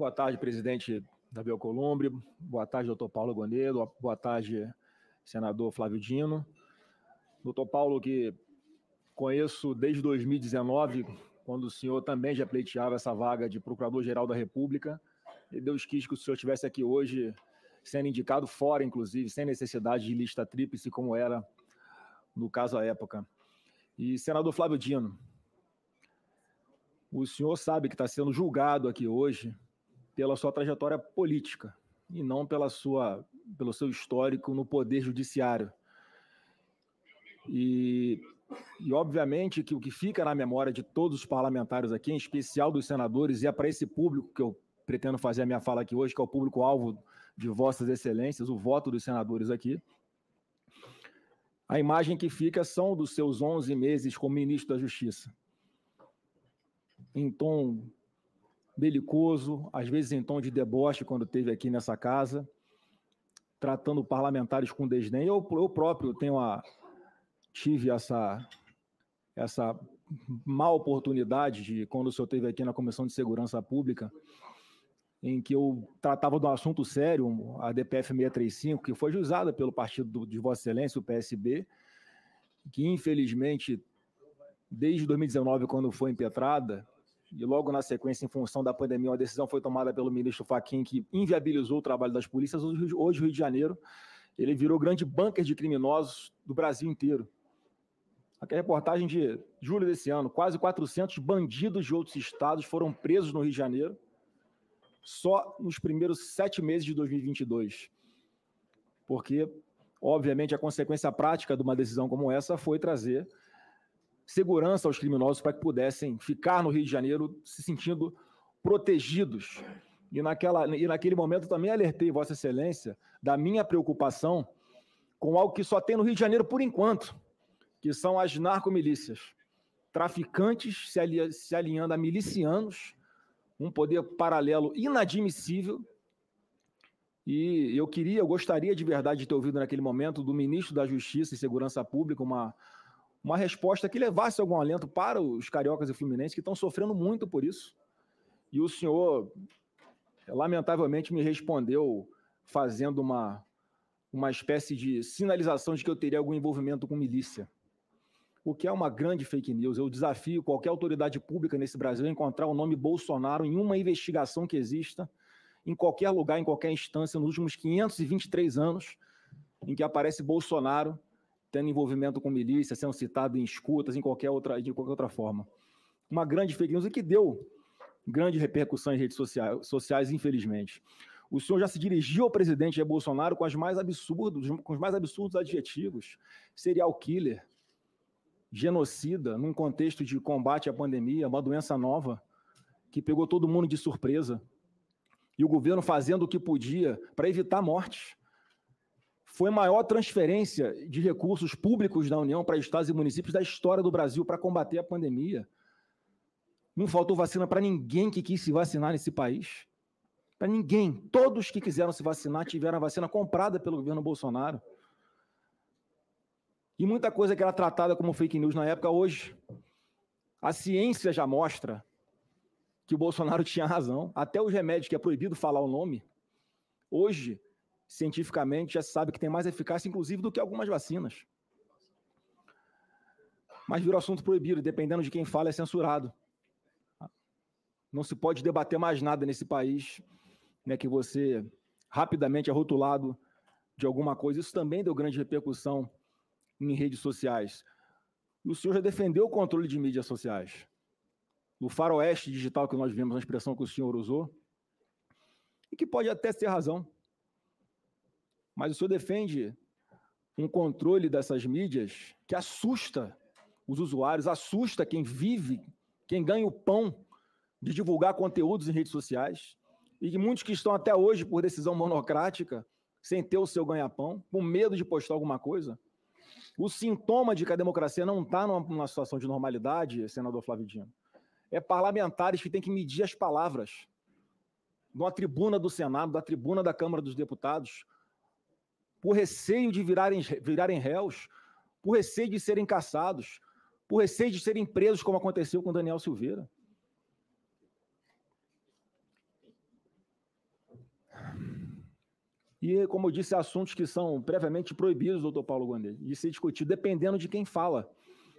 Boa tarde, presidente Davi Alcolumbre. Boa tarde, doutor Paulo Gonedo. Boa tarde, senador Flávio Dino. Doutor Paulo, que conheço desde 2019, quando o senhor também já pleiteava essa vaga de Procurador-Geral da República. E Deus quis que o senhor estivesse aqui hoje, sendo indicado fora, inclusive, sem necessidade de lista tríplice, como era no caso à época. E senador Flávio Dino, o senhor sabe que está sendo julgado aqui hoje pela sua trajetória política e não pela sua, pelo seu histórico no poder judiciário. E, e obviamente que o que fica na memória de todos os parlamentares aqui, em especial dos senadores, e é para esse público que eu pretendo fazer a minha fala aqui hoje, que é o público-alvo de Vossas Excelências, o voto dos senadores aqui, a imagem que fica são dos seus 11 meses como ministro da Justiça. Em então, tom belicoso, às vezes em tom de deboche, quando teve aqui nessa casa, tratando parlamentares com desdém. Eu, eu próprio tenho a, tive essa, essa má oportunidade de, quando o senhor esteve aqui na Comissão de Segurança Pública, em que eu tratava de um assunto sério, a DPF 635, que foi usada pelo partido de Vossa Excelência, o PSB, que infelizmente, desde 2019, quando foi impetrada, e logo na sequência, em função da pandemia, uma decisão foi tomada pelo ministro Fachin que inviabilizou o trabalho das polícias. Hoje, o Rio de Janeiro, ele virou grande bunker de criminosos do Brasil inteiro. Aqui é a reportagem de julho desse ano, quase 400 bandidos de outros estados foram presos no Rio de Janeiro só nos primeiros sete meses de 2022. Porque, obviamente, a consequência prática de uma decisão como essa foi trazer segurança aos criminosos para que pudessem ficar no Rio de Janeiro se sentindo protegidos. E, naquela, e naquele momento também alertei Vossa Excelência da minha preocupação com algo que só tem no Rio de Janeiro por enquanto, que são as narcomilícias. Traficantes se, ali, se alinhando a milicianos, um poder paralelo inadmissível. E eu queria, eu gostaria de verdade de ter ouvido naquele momento do ministro da Justiça e Segurança Pública uma uma resposta que levasse algum alento para os cariocas e fluminenses que estão sofrendo muito por isso. E o senhor, lamentavelmente, me respondeu fazendo uma, uma espécie de sinalização de que eu teria algum envolvimento com milícia. O que é uma grande fake news. Eu desafio qualquer autoridade pública nesse Brasil a encontrar o nome Bolsonaro em uma investigação que exista, em qualquer lugar, em qualquer instância, nos últimos 523 anos, em que aparece Bolsonaro tendo envolvimento com milícia, sendo citado em escutas, em qualquer outra, de qualquer outra forma. Uma grande fake news que deu grande repercussão em redes sociais, sociais, infelizmente. O senhor já se dirigiu ao presidente Jair Bolsonaro com, as mais absurdos, com os mais absurdos adjetivos: serial killer, genocida, num contexto de combate à pandemia, uma doença nova, que pegou todo mundo de surpresa. E o governo fazendo o que podia para evitar mortes foi a maior transferência de recursos públicos da União para estados e municípios da história do Brasil para combater a pandemia. Não faltou vacina para ninguém que quis se vacinar nesse país. Para ninguém. Todos que quiseram se vacinar tiveram a vacina comprada pelo governo Bolsonaro. E muita coisa que era tratada como fake news na época, hoje, a ciência já mostra que o Bolsonaro tinha razão. Até os remédios, que é proibido falar o nome, hoje cientificamente já se sabe que tem mais eficácia, inclusive, do que algumas vacinas. Mas virou assunto proibido, dependendo de quem fala, é censurado. Não se pode debater mais nada nesse país, né, que você rapidamente é rotulado de alguma coisa. Isso também deu grande repercussão em redes sociais. E o senhor já defendeu o controle de mídias sociais. No faroeste digital que nós vimos, a expressão que o senhor usou, e que pode até ter razão mas o senhor defende um controle dessas mídias que assusta os usuários, assusta quem vive, quem ganha o pão de divulgar conteúdos em redes sociais, e que muitos que estão até hoje por decisão monocrática, sem ter o seu ganha-pão, com medo de postar alguma coisa. O sintoma de que a democracia não está numa, numa, situação de normalidade, senador Dino, é parlamentares que têm que medir as palavras. Numa tribuna do Senado, da tribuna da Câmara dos Deputados, por receio de virarem, virarem réus, por receio de serem caçados, por receio de serem presos, como aconteceu com Daniel Silveira. E, como eu disse, assuntos que são previamente proibidos, doutor Paulo Gondes, de ser discutido, dependendo de quem fala.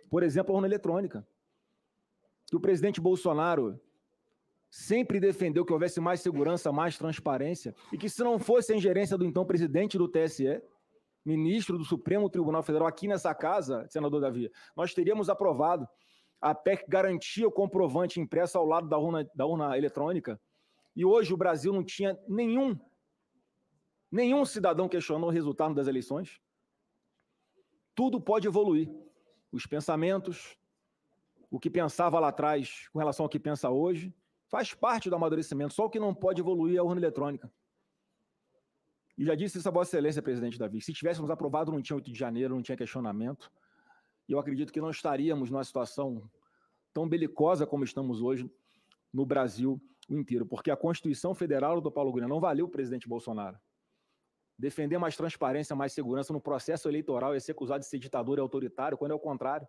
Por exemplo, a urna eletrônica. Que o presidente Bolsonaro sempre defendeu que houvesse mais segurança, mais transparência, e que se não fosse a ingerência do então presidente do TSE, ministro do Supremo Tribunal Federal, aqui nessa casa, senador Davi, nós teríamos aprovado. A PEC garantia o comprovante impresso ao lado da urna, da urna eletrônica. E hoje o Brasil não tinha nenhum, nenhum cidadão questionou o resultado das eleições. Tudo pode evoluir. Os pensamentos, o que pensava lá atrás com relação ao que pensa hoje, Faz parte do amadurecimento, só o que não pode evoluir é a urna eletrônica. E já disse isso a Vossa Excelência, presidente Davi. Se tivéssemos aprovado, não tinha 8 de janeiro, não tinha questionamento. E eu acredito que não estaríamos numa situação tão belicosa como estamos hoje no Brasil inteiro, porque a Constituição Federal do Paulo Guilherme não valeu o presidente Bolsonaro. Defender mais transparência, mais segurança no processo eleitoral e é ser acusado de ser ditador e autoritário, quando é o contrário.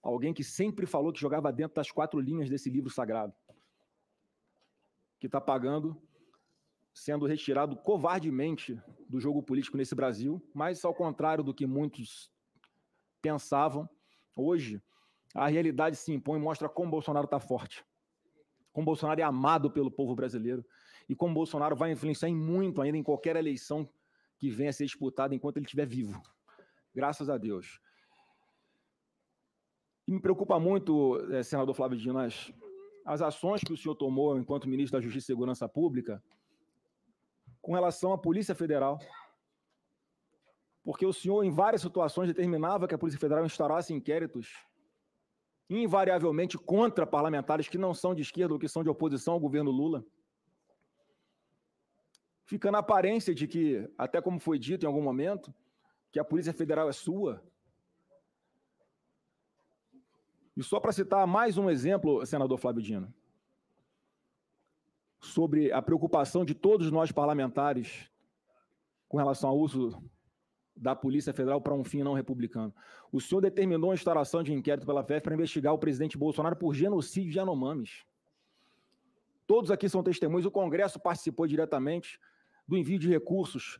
Alguém que sempre falou que jogava dentro das quatro linhas desse livro sagrado que está pagando, sendo retirado covardemente do jogo político nesse Brasil, mas ao contrário do que muitos pensavam, hoje a realidade se impõe e mostra como Bolsonaro está forte. Como Bolsonaro é amado pelo povo brasileiro e como Bolsonaro vai influenciar em muito ainda em qualquer eleição que venha a ser disputada enquanto ele estiver vivo. Graças a Deus. E me preocupa muito, eh, senador Flávio Diniz as ações que o senhor tomou enquanto ministro da Justiça e Segurança Pública com relação à Polícia Federal. Porque o senhor, em várias situações, determinava que a Polícia Federal instaurasse inquéritos invariavelmente contra parlamentares que não são de esquerda ou que são de oposição ao governo Lula. Fica na aparência de que, até como foi dito em algum momento, que a Polícia Federal é sua, e só para citar mais um exemplo, senador Flávio Dino, sobre a preocupação de todos nós parlamentares com relação ao uso da Polícia Federal para um fim não republicano. O senhor determinou a instalação de inquérito pela FEF para investigar o presidente Bolsonaro por genocídio de Anomames. Todos aqui são testemunhos, o Congresso participou diretamente do envio de recursos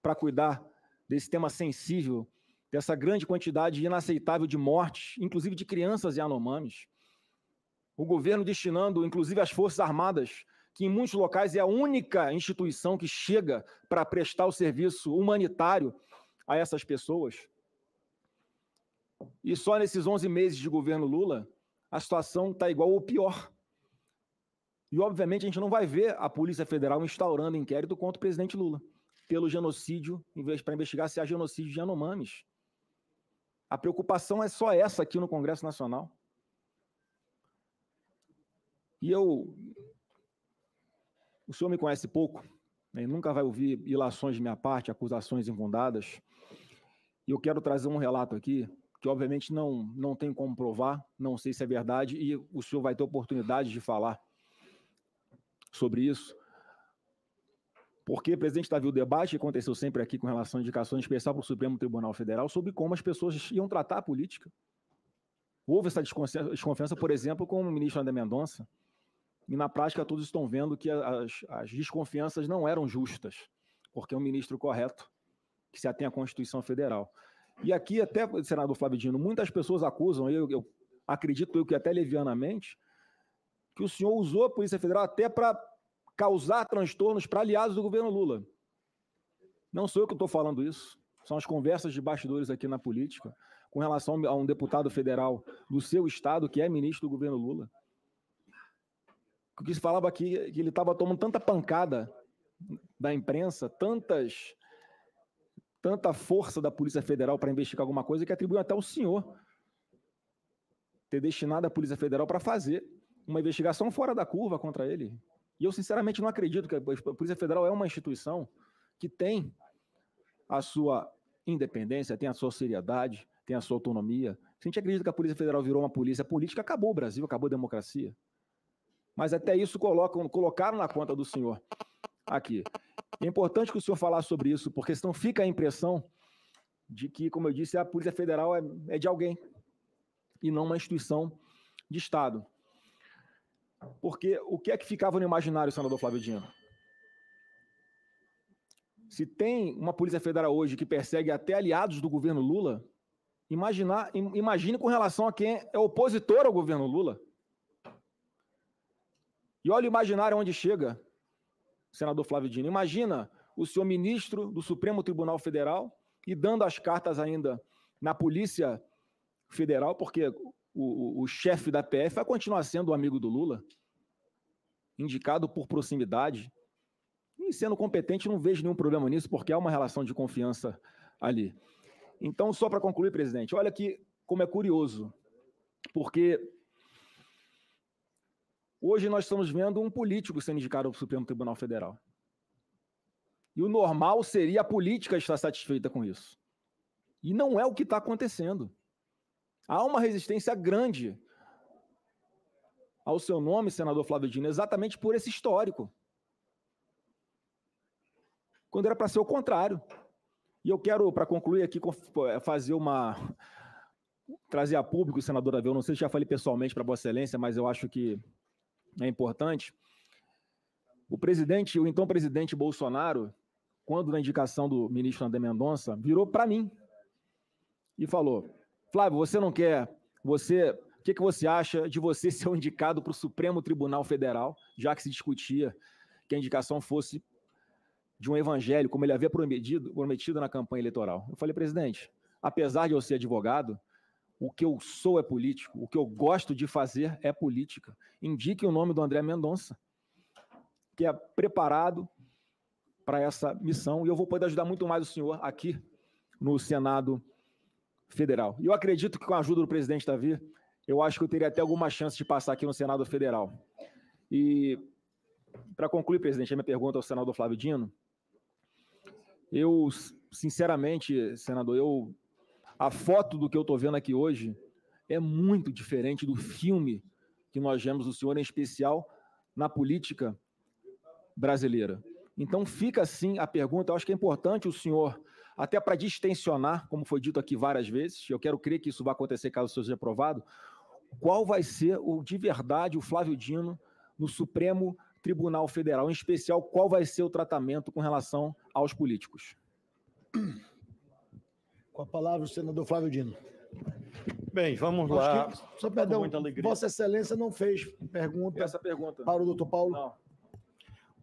para cuidar desse tema sensível dessa grande quantidade inaceitável de mortes, inclusive de crianças e anomames. O governo destinando, inclusive, as Forças Armadas, que em muitos locais é a única instituição que chega para prestar o serviço humanitário a essas pessoas. E só nesses 11 meses de governo Lula, a situação está igual ou pior. E, obviamente, a gente não vai ver a Polícia Federal instaurando inquérito contra o presidente Lula pelo genocídio, para investigar se há genocídio de anomames. A preocupação é só essa aqui no Congresso Nacional. E eu. O senhor me conhece pouco, né, nunca vai ouvir ilações de minha parte, acusações infundadas. E eu quero trazer um relato aqui, que obviamente não, não tem como provar, não sei se é verdade, e o senhor vai ter oportunidade de falar sobre isso. Porque, presidente Davi, o debate que aconteceu sempre aqui com relação a indicações, especial para o Supremo Tribunal Federal, sobre como as pessoas iam tratar a política. Houve essa desconfiança, por exemplo, com o ministro André Mendonça. E, na prática, todos estão vendo que as, as desconfianças não eram justas, porque é um ministro correto, que se atém à Constituição Federal. E aqui, até, senador Flávio Dino, muitas pessoas acusam, eu, eu acredito eu que até levianamente, que o senhor usou a Polícia Federal até para causar transtornos para aliados do governo Lula. Não sou eu que estou falando isso. São as conversas de bastidores aqui na política com relação a um deputado federal do seu estado que é ministro do governo Lula. O que se falava aqui é que ele estava tomando tanta pancada da imprensa, tantas tanta força da Polícia Federal para investigar alguma coisa que atribuiu até o senhor ter destinado a Polícia Federal para fazer uma investigação fora da curva contra ele. E eu, sinceramente, não acredito que a Polícia Federal é uma instituição que tem a sua independência, tem a sua seriedade, tem a sua autonomia. Se a gente acredita que a Polícia Federal virou uma polícia política, acabou o Brasil, acabou a democracia. Mas até isso colocam, colocaram na conta do senhor aqui. É importante que o senhor falar sobre isso, porque senão fica a impressão de que, como eu disse, a Polícia Federal é, é de alguém e não uma instituição de Estado. Porque o que é que ficava no imaginário, senador Flávio Dino? Se tem uma Polícia Federal hoje que persegue até aliados do governo Lula, imaginar, imagine com relação a quem é opositor ao governo Lula. E olha o imaginário onde chega, senador Flávio Dino. Imagina o senhor ministro do Supremo Tribunal Federal e dando as cartas ainda na Polícia Federal, porque o, o, o chefe da PF vai continuar sendo o amigo do Lula, indicado por proximidade. E sendo competente, não vejo nenhum problema nisso, porque há uma relação de confiança ali. Então, só para concluir, presidente, olha que como é curioso, porque hoje nós estamos vendo um político sendo indicado ao Supremo Tribunal Federal. E o normal seria a política estar satisfeita com isso. E não é o que está acontecendo. Há uma resistência grande ao seu nome, senador Flávio Dino, exatamente por esse histórico. Quando era para ser o contrário. E eu quero, para concluir aqui, é, fazer uma. trazer a público, senador Davi, eu não sei se já falei pessoalmente para Vossa Excelência, mas eu acho que é importante. O presidente, o então presidente Bolsonaro, quando na indicação do ministro André Mendonça, virou para mim e falou: Flávio, você não quer. Você, o que, que você acha de você ser um indicado para o Supremo Tribunal Federal, já que se discutia que a indicação fosse de um evangelho, como ele havia prometido, prometido na campanha eleitoral? Eu falei, presidente, apesar de eu ser advogado, o que eu sou é político, o que eu gosto de fazer é política. Indique o nome do André Mendonça, que é preparado para essa missão, e eu vou poder ajudar muito mais o senhor aqui no Senado Federal. E eu acredito que com a ajuda do presidente Davi, eu acho que eu teria até alguma chance de passar aqui no Senado Federal. E para concluir, presidente, a minha pergunta ao senador Flávio Dino. Eu, sinceramente, senador, eu a foto do que eu estou vendo aqui hoje é muito diferente do filme que nós vemos do senhor, em especial na política brasileira. Então fica assim a pergunta. Eu acho que é importante o senhor até para distensionar, como foi dito aqui várias vezes, eu quero crer que isso vai acontecer caso seja aprovado, qual vai ser o de verdade o Flávio Dino no Supremo Tribunal Federal, em especial qual vai ser o tratamento com relação aos políticos. Com a palavra o senador Flávio Dino. Bem, vamos lá. Que, só perdão, Vossa Excelência não fez pergunta, Essa pergunta. para o doutor Paulo? Não.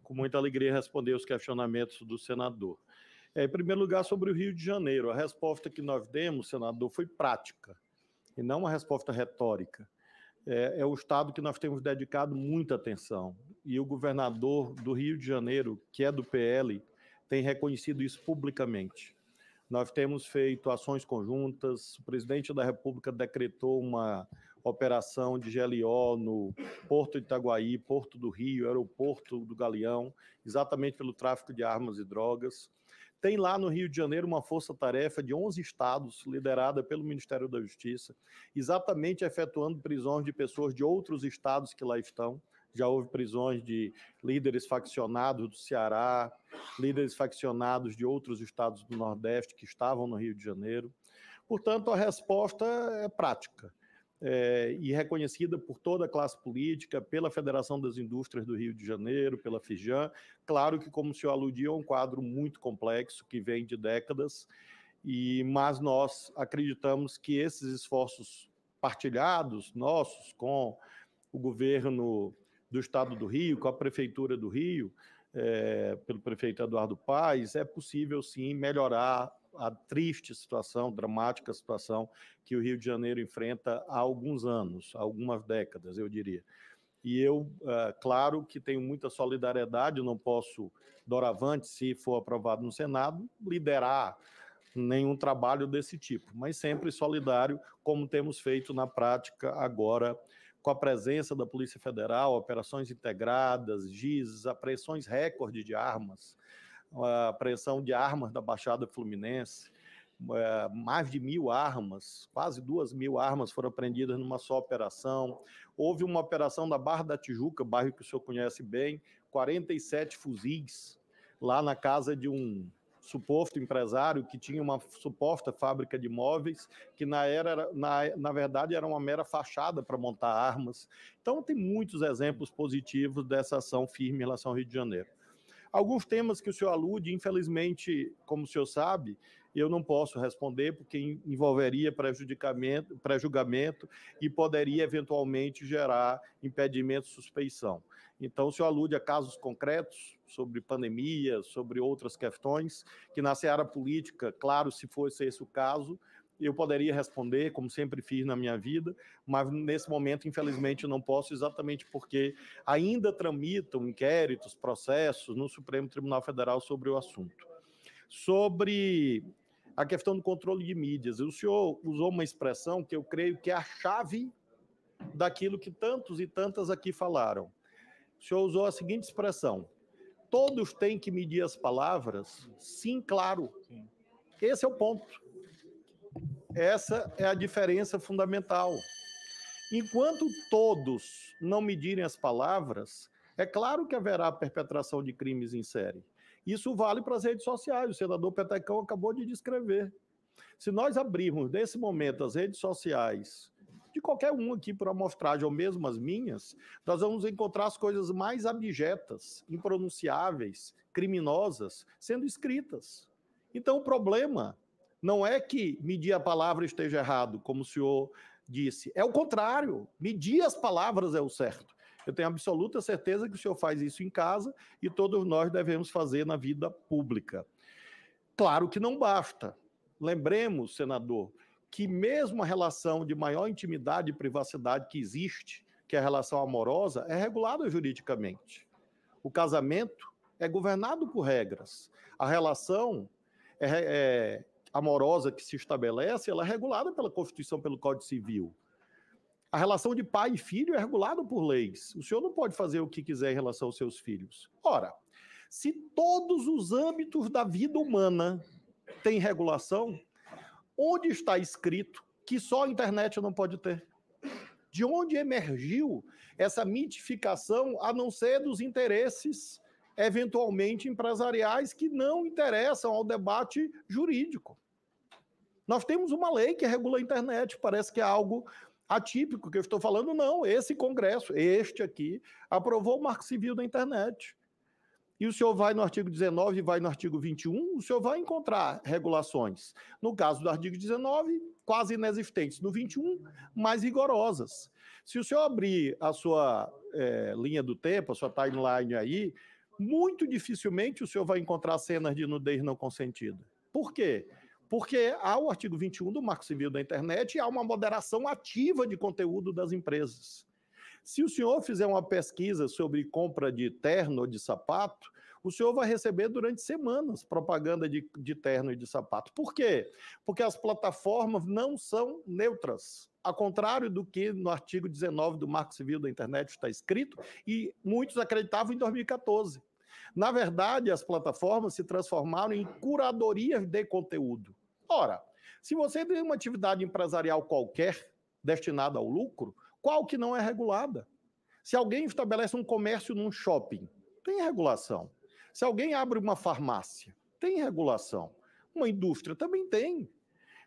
Com muita alegria responder os questionamentos do senador. É, em primeiro lugar, sobre o Rio de Janeiro. A resposta que nós demos, senador, foi prática, e não uma resposta retórica. É, é o estado que nós temos dedicado muita atenção. E o governador do Rio de Janeiro, que é do PL, tem reconhecido isso publicamente. Nós temos feito ações conjuntas. O presidente da República decretou uma operação de GLO no Porto de Itaguaí, Porto do Rio, Aeroporto do Galeão, exatamente pelo tráfico de armas e drogas. Tem lá no Rio de Janeiro uma força-tarefa de 11 estados, liderada pelo Ministério da Justiça, exatamente efetuando prisões de pessoas de outros estados que lá estão. Já houve prisões de líderes faccionados do Ceará, líderes faccionados de outros estados do Nordeste que estavam no Rio de Janeiro. Portanto, a resposta é prática é, e reconhecida por toda a classe política, pela Federação das Indústrias do Rio de Janeiro, pela FIJAN. Claro que, como o senhor aludiu, é um quadro muito complexo que vem de décadas, e mas nós acreditamos que esses esforços partilhados nossos com o governo do Estado do Rio, com a Prefeitura do Rio, é, pelo prefeito Eduardo Paes, é possível sim melhorar a triste situação, dramática situação que o Rio de Janeiro enfrenta há alguns anos, há algumas décadas, eu diria. E eu, eh, claro, que tenho muita solidariedade, não posso, doravante, se for aprovado no Senado, liderar nenhum trabalho desse tipo, mas sempre solidário, como temos feito na prática agora, com a presença da Polícia Federal, operações integradas, GIS, apreensões recorde de armas a apreensão de armas da Baixada Fluminense, é, mais de mil armas, quase duas mil armas foram apreendidas numa só operação. Houve uma operação da Barra da Tijuca, bairro que o senhor conhece bem, 47 fuzis lá na casa de um suposto empresário que tinha uma suposta fábrica de móveis, que na, era, na, na verdade era uma mera fachada para montar armas. Então, tem muitos exemplos positivos dessa ação firme em relação ao Rio de Janeiro. Alguns temas que o senhor alude, infelizmente, como o senhor sabe, eu não posso responder, porque envolveria prejudicamento, pré-julgamento e poderia eventualmente gerar impedimento suspeição. Então, o senhor alude a casos concretos sobre pandemia, sobre outras questões, que na seara política, claro, se fosse esse o caso, eu poderia responder, como sempre fiz na minha vida, mas nesse momento, infelizmente, eu não posso, exatamente porque ainda tramitam inquéritos, processos no Supremo Tribunal Federal sobre o assunto. Sobre a questão do controle de mídias, o senhor usou uma expressão que eu creio que é a chave daquilo que tantos e tantas aqui falaram. O senhor usou a seguinte expressão: todos têm que medir as palavras? Sim, claro. Esse é o ponto. Essa é a diferença fundamental. Enquanto todos não medirem as palavras, é claro que haverá perpetração de crimes em série. Isso vale para as redes sociais, o senador Petecão acabou de descrever. Se nós abrirmos nesse momento as redes sociais de qualquer um aqui por amostragem, ou mesmo as minhas, nós vamos encontrar as coisas mais abjetas, impronunciáveis, criminosas, sendo escritas. Então o problema não é que medir a palavra esteja errado, como o senhor disse. É o contrário. Medir as palavras é o certo. Eu tenho absoluta certeza que o senhor faz isso em casa e todos nós devemos fazer na vida pública. Claro que não basta. Lembremos, senador, que mesmo a relação de maior intimidade e privacidade que existe, que é a relação amorosa, é regulada juridicamente. O casamento é governado por regras. A relação é, é amorosa que se estabelece, ela é regulada pela Constituição, pelo Código Civil. A relação de pai e filho é regulada por leis. O senhor não pode fazer o que quiser em relação aos seus filhos. Ora, se todos os âmbitos da vida humana têm regulação, onde está escrito que só a internet não pode ter? De onde emergiu essa mitificação, a não ser dos interesses eventualmente empresariais que não interessam ao debate jurídico? Nós temos uma lei que regula a internet, parece que é algo atípico que eu estou falando, não. Esse Congresso, este aqui, aprovou o Marco Civil da internet. E o senhor vai no artigo 19, e vai no artigo 21, o senhor vai encontrar regulações. No caso do artigo 19, quase inexistentes. No 21, mais rigorosas. Se o senhor abrir a sua é, linha do tempo, a sua timeline aí, muito dificilmente o senhor vai encontrar cenas de nudez não consentida. Por quê? Porque há o artigo 21 do Marco Civil da Internet e há uma moderação ativa de conteúdo das empresas. Se o senhor fizer uma pesquisa sobre compra de terno ou de sapato, o senhor vai receber durante semanas propaganda de, de terno e de sapato. Por quê? Porque as plataformas não são neutras. Ao contrário do que no artigo 19 do Marco Civil da Internet está escrito, e muitos acreditavam em 2014. Na verdade, as plataformas se transformaram em curadorias de conteúdo. Ora, se você tem uma atividade empresarial qualquer destinada ao lucro, qual que não é regulada? Se alguém estabelece um comércio num shopping, tem regulação. Se alguém abre uma farmácia, tem regulação. Uma indústria também tem.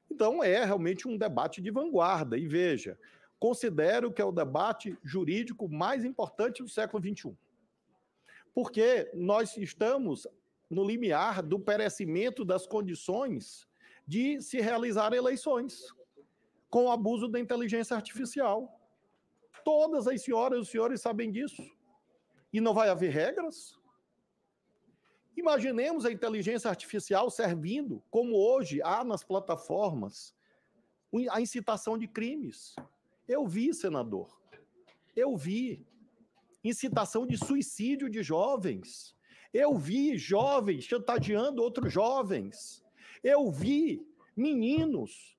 Então é realmente um debate de vanguarda. E veja, considero que é o debate jurídico mais importante do século XXI. Porque nós estamos no limiar do perecimento das condições de se realizar eleições com o abuso da inteligência artificial. Todas as senhoras e os senhores sabem disso. E não vai haver regras? Imaginemos a inteligência artificial servindo, como hoje há nas plataformas, a incitação de crimes. Eu vi, senador. Eu vi incitação de suicídio de jovens. Eu vi jovens chantageando outros jovens. Eu vi meninos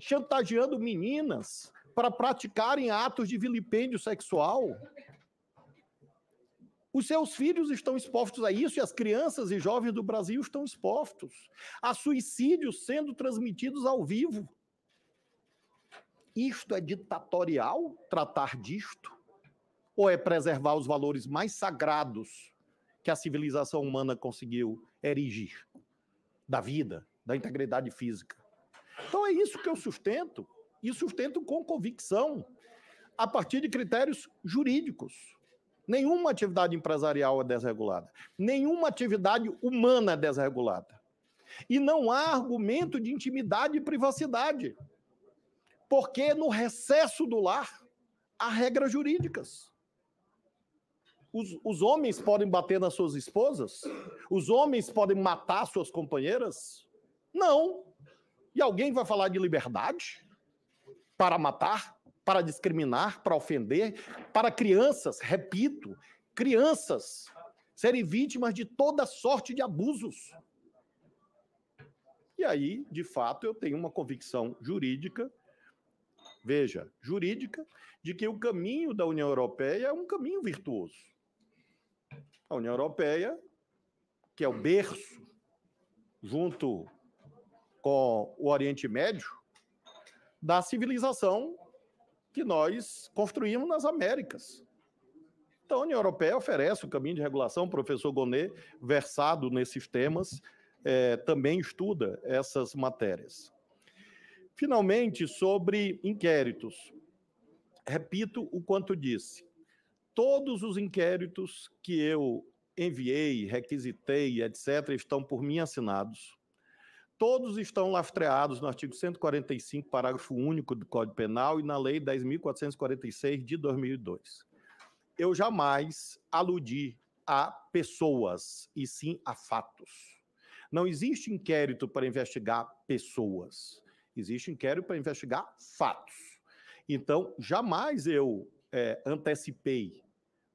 chantageando meninas para praticarem atos de vilipêndio sexual. Os seus filhos estão expostos a isso e as crianças e jovens do Brasil estão expostos a suicídios sendo transmitidos ao vivo. Isto é ditatorial tratar disto? Ou é preservar os valores mais sagrados que a civilização humana conseguiu erigir? da vida, da integridade física. Então é isso que eu sustento, e sustento com convicção, a partir de critérios jurídicos. Nenhuma atividade empresarial é desregulada, nenhuma atividade humana é desregulada. E não há argumento de intimidade e privacidade, porque no recesso do lar há regras jurídicas. Os, os homens podem bater nas suas esposas? Os homens podem matar suas companheiras? Não. E alguém vai falar de liberdade? Para matar? Para discriminar? Para ofender? Para crianças, repito, crianças serem vítimas de toda sorte de abusos. E aí, de fato, eu tenho uma convicção jurídica, veja, jurídica, de que o caminho da União Europeia é um caminho virtuoso. A União Europeia, que é o berço, junto com o Oriente Médio, da civilização que nós construímos nas Américas. Então, a União Europeia oferece o caminho de regulação, o professor Gonet, versado nesses temas, é, também estuda essas matérias. Finalmente, sobre inquéritos. Repito o quanto disse. Todos os inquéritos que eu enviei, requisitei, etc., estão por mim assinados. Todos estão lastreados no artigo 145, parágrafo único do Código Penal e na Lei 10.446 de 2002. Eu jamais aludi a pessoas, e sim a fatos. Não existe inquérito para investigar pessoas. Existe inquérito para investigar fatos. Então, jamais eu é, antecipei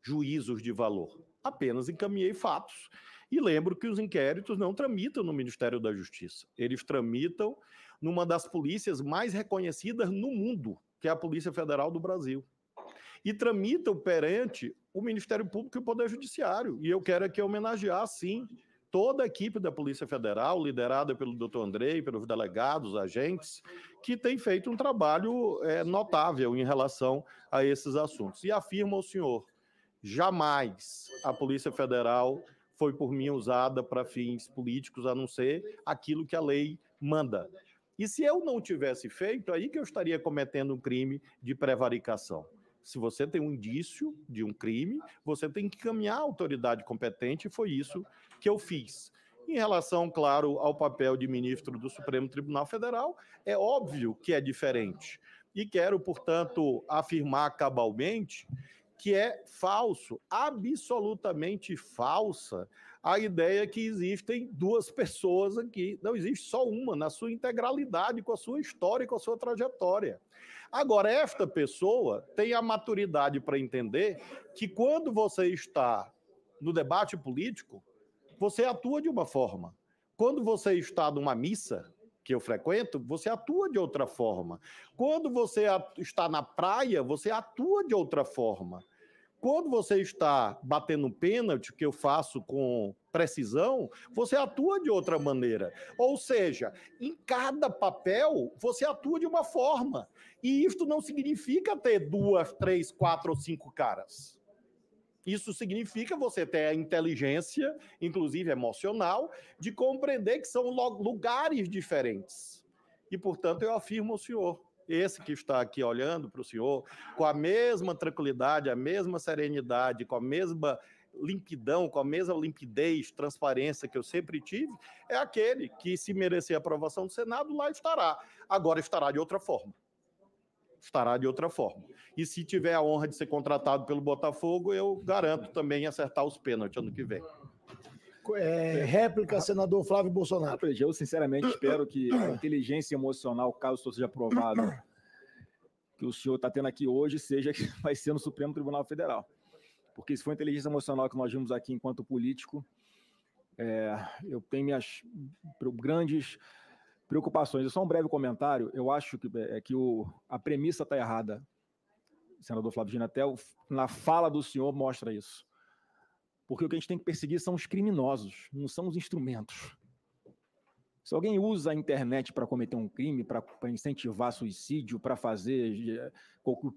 juízos de valor, apenas encaminhei fatos. E lembro que os inquéritos não tramitam no Ministério da Justiça, eles tramitam numa das polícias mais reconhecidas no mundo, que é a Polícia Federal do Brasil. E tramitam perante o Ministério Público e o Poder Judiciário. E eu quero aqui é homenagear, sim, toda a equipe da Polícia Federal, liderada pelo doutor Andrei, pelos delegados, agentes, que tem feito um trabalho é, notável em relação a esses assuntos. E afirma ao senhor, jamais a Polícia Federal foi por mim usada para fins políticos, a não ser aquilo que a lei manda. E se eu não tivesse feito, aí que eu estaria cometendo um crime de prevaricação. Se você tem um indício de um crime, você tem que caminhar à autoridade competente, e foi isso que eu fiz. Em relação, claro, ao papel de ministro do Supremo Tribunal Federal, é óbvio que é diferente. E quero, portanto, afirmar cabalmente que é falso, absolutamente falsa, a ideia que existem duas pessoas aqui. Não existe só uma, na sua integralidade, com a sua história e com a sua trajetória. Agora, esta pessoa tem a maturidade para entender que quando você está no debate político, você atua de uma forma. Quando você está numa missa, que eu frequento, você atua de outra forma. Quando você está na praia, você atua de outra forma. Quando você está batendo pênalti, que eu faço com precisão, você atua de outra maneira. Ou seja, em cada papel, você atua de uma forma. E isto não significa ter duas, três, quatro ou cinco caras. Isso significa você ter a inteligência, inclusive emocional, de compreender que são lugares diferentes. E, portanto, eu afirmo ao senhor, esse que está aqui olhando para o senhor, com a mesma tranquilidade, a mesma serenidade, com a mesma limpidão, com a mesma limpidez, transparência que eu sempre tive, é aquele que, se merecer a aprovação do Senado, lá estará. Agora estará de outra forma. Estará de outra forma. E se tiver a honra de ser contratado pelo Botafogo, eu garanto também acertar os pênaltis ano que vem é, réplica, senador Flávio Bolsonaro. Eu, sinceramente, espero que a inteligência emocional, caso senhor seja aprovado, que o senhor está tendo aqui hoje, seja que vai ser no Supremo Tribunal Federal. Porque se for inteligência emocional que nós vimos aqui enquanto político, é, eu tenho minhas grandes preocupações. só um breve comentário. Eu acho que, é, é que o, a premissa está errada, senador Flávio Gino, até o, na fala do senhor mostra isso. Porque o que a gente tem que perseguir são os criminosos, não são os instrumentos. Se alguém usa a internet para cometer um crime, para incentivar suicídio, para fazer eh,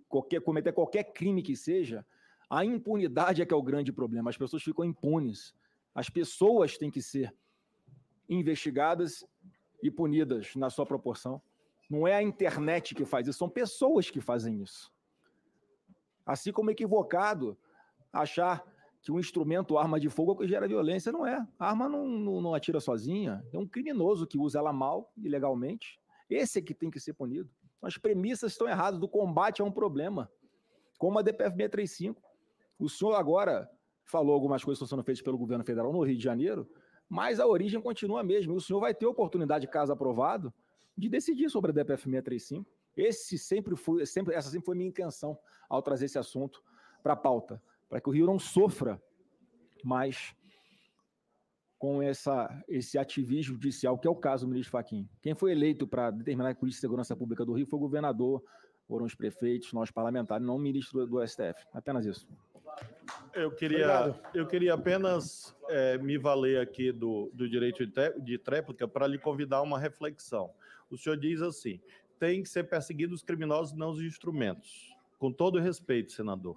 qualquer, cometer qualquer crime que seja, a impunidade é que é o grande problema. As pessoas ficam impunes. As pessoas têm que ser investigadas e punidas na sua proporção. Não é a internet que faz isso, são pessoas que fazem isso. Assim como é equivocado achar que um instrumento arma de fogo é o que gera violência. Não é. A arma não, não, não atira sozinha. É um criminoso que usa ela mal, ilegalmente. Esse é que tem que ser punido. Então, as premissas estão erradas do combate a é um problema, como a DPF 635. O senhor agora falou algumas coisas que estão sendo feitas pelo governo federal no Rio de Janeiro, mas a origem continua a mesma. E o senhor vai ter oportunidade, caso aprovado, de decidir sobre a DPF 635. Esse sempre foi, sempre, essa sempre foi minha intenção ao trazer esse assunto para a pauta para que o Rio não sofra mais com essa, esse ativismo judicial, que é o caso do ministro Faquim. Quem foi eleito para determinar a polícia de segurança pública do Rio foi o governador, foram os prefeitos, nós parlamentares, não o ministro do STF. Apenas isso. Eu queria, eu queria apenas é, me valer aqui do, do direito de, tréplica para lhe convidar uma reflexão. O senhor diz assim: tem que ser perseguidos os criminosos, não os instrumentos. Com todo respeito, senador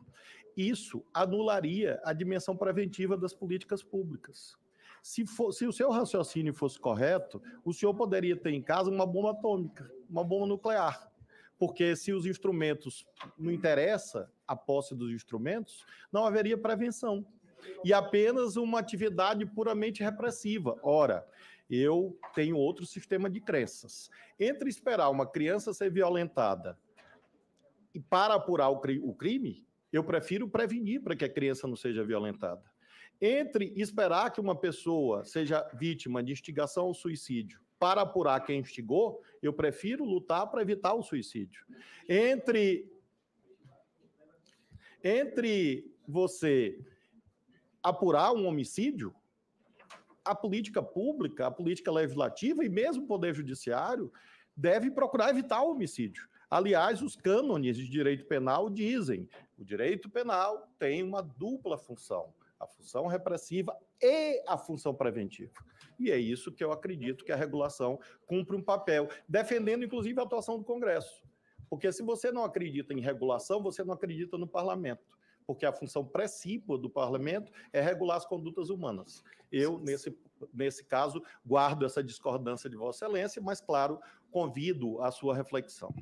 isso anularia a dimensão preventiva das políticas públicas. Se, for, se, o seu raciocínio fosse correto, o senhor poderia ter em casa uma bomba atômica, uma bomba nuclear. Porque se os instrumentos não interessa a posse dos instrumentos, não haveria prevenção. E apenas uma atividade puramente repressiva. Ora, eu tenho outro sistema de crenças. Entre esperar uma criança ser violentada e para apurar o, crime, eu prefiro prevenir para que a criança não seja violentada. Entre esperar que uma pessoa seja vítima de instigação ao suicídio para apurar quem instigou, eu prefiro lutar para evitar o suicídio. Entre entre você apurar um homicídio, a política pública, a política legislativa e mesmo o poder judiciário deve procurar evitar o homicídio. Aliás, os cânones de direito penal dizem: o direito penal tem uma dupla função, a função repressiva e a função preventiva. E é isso que eu acredito que a regulação cumpre um papel, defendendo inclusive a atuação do Congresso. Porque se você não acredita em regulação, você não acredita no parlamento porque a função precípua do parlamento é regular as condutas humanas. Eu, nesse, nesse caso, guardo essa discordância de Vossa Excelência, mas, claro, convido à sua reflexão.